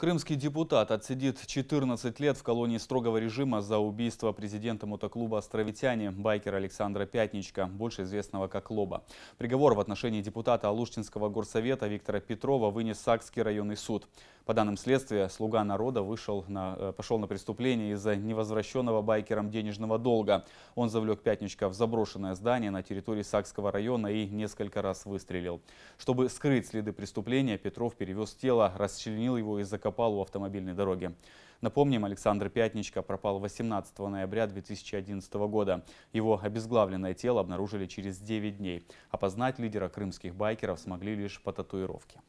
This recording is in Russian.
Крымский депутат отсидит 14 лет в колонии строгого режима за убийство президента мотоклуба «Островитяне» байкера Александра Пятничка, больше известного как Лоба. Приговор в отношении депутата Алуштинского горсовета Виктора Петрова вынес Сакский районный суд. По данным следствия, слуга народа вышел на, э, пошел на преступление из-за невозвращенного байкером денежного долга. Он завлек Пятничка в заброшенное здание на территории Сакского района и несколько раз выстрелил. Чтобы скрыть следы преступления, Петров перевез тело, расчленил его и закопал у автомобильной дороги. Напомним, Александр Пятничка пропал 18 ноября 2011 года. Его обезглавленное тело обнаружили через 9 дней. Опознать лидера крымских байкеров смогли лишь по татуировке.